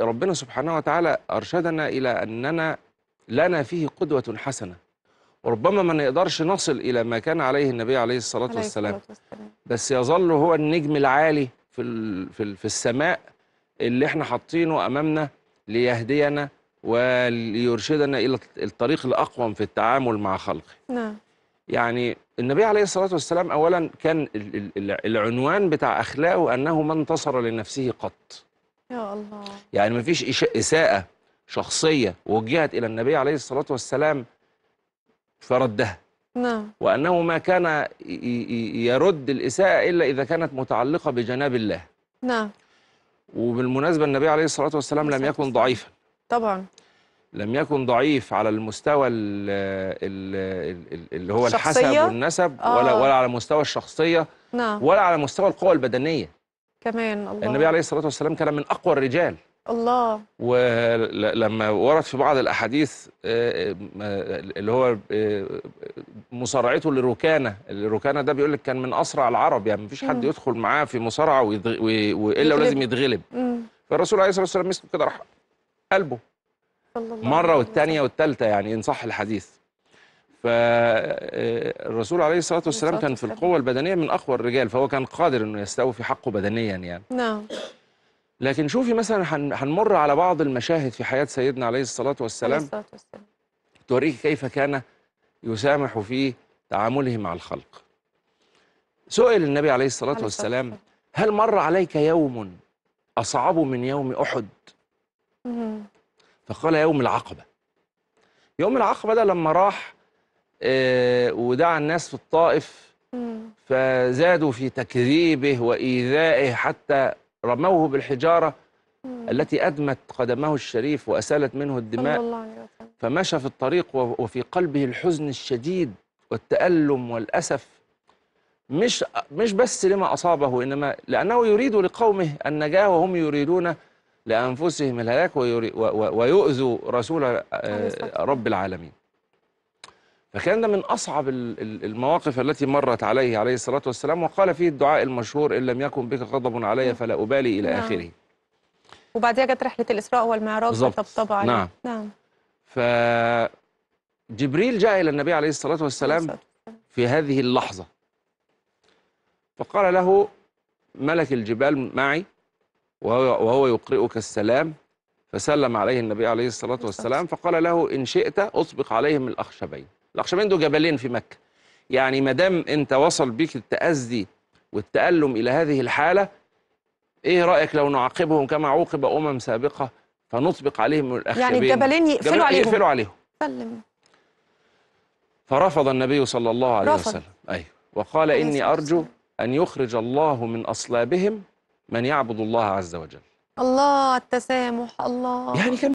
ربنا سبحانه وتعالى أرشدنا إلى أننا لنا فيه قدوة حسنة وربما ما نقدرش نصل إلى ما كان عليه النبي عليه الصلاة, عليه والسلام. الصلاة والسلام بس يظل هو النجم العالي في, في, في السماء اللي احنا حاطينه أمامنا ليهدينا وليرشدنا إلى الطريق الأقوم في التعامل مع خلقه نعم يعني النبي عليه الصلاة والسلام أولا كان العنوان بتاع أخلاقه أنه ما انتصر لنفسه قط يا الله يعني ما فيش إساءة شخصية وجهت إلى النبي عليه الصلاة والسلام فردها نعم وأنه ما كان يرد الإساءة إلا إذا كانت متعلقة بجناب الله نعم وبالمناسبة النبي عليه الصلاة والسلام لم يكن ضعيفا طبعا لم يكن ضعيف على المستوى الـ الـ اللي هو الحسب والنسب آه. ولا ولا على مستوى الشخصية نعم. ولا على مستوى القوة البدنية كمان الله النبي عليه الصلاه والسلام كان من اقوى الرجال الله ولما ورد في بعض الاحاديث آه، آه، اللي هو آه، مصارعته لركانه الركانه ده بيقول لك كان من اسرع العرب يعني مفيش حد يدخل معاه في مصارعه والا ولازم يتغلب فالرسول عليه الصلاه والسلام مسكه كده راح قلبه الله مره والثانيه والثالثه يعني ان صح الحديث فالرسول آه، عليه الصلاه والسلام كان في القوه البدنيه من اقوى الرجال فهو كان قادر انه يستوفي حقه بدنيا يعني نعم لكن شوفي مثلا هنمر على بعض المشاهد في حياه سيدنا عليه الصلاه والسلام عليه الصلاه والسلام توريك كيف كان يسامح في تعامله مع الخلق سئل النبي عليه الصلاه عليه والسلام الصلاة. هل مر عليك يوم اصعب من يوم احد مم. فقال يوم العقبه يوم العقبه ده لما راح آه، ودعا الناس في الطائف فزادوا في تكذيبه وإيذائه حتى رموه بالحجارة التي أدمت قدمه الشريف وأسالت منه الدماء فمشى في الطريق وفي قلبه الحزن الشديد والتألم والأسف مش مش بس لما أصابه إنما لأنه يريد لقومه النجاة وهم يريدون لأنفسهم الهلاك ويؤذوا رسول آه، رب العالمين فكان ده من أصعب المواقف التي مرت عليه عليه الصلاة والسلام وقال فيه الدعاء المشهور إن لم يكن بك غضب علي نعم. فلا أبالي إلى نعم. آخره وبعدها جت رحلة الإسراء والمعراج فطبطب عليه نعم نعم فجبريل جاء إلى النبي عليه الصلاة والسلام في هذه اللحظة فقال له ملك الجبال معي وهو, وهو يقرئك السلام فسلم عليه النبي عليه الصلاة والسلام فقال له إن شئت أطبق عليهم الأخشبين الاقشبين دول جبلين في مكه يعني ما دام انت وصل بيك التأذي والتألم الى هذه الحاله ايه رايك لو نعاقبهم كما عوقب امم سابقه فنطبق عليهم الاخرين يعني الجبلين يقفلوا عليهم يقفلوا عليهم سلم فرفض النبي صلى الله عليه رفض. وسلم ايوه وقال اني ارجو ان يخرج الله من اصلابهم من يعبد الله عز وجل الله التسامح الله يعني كان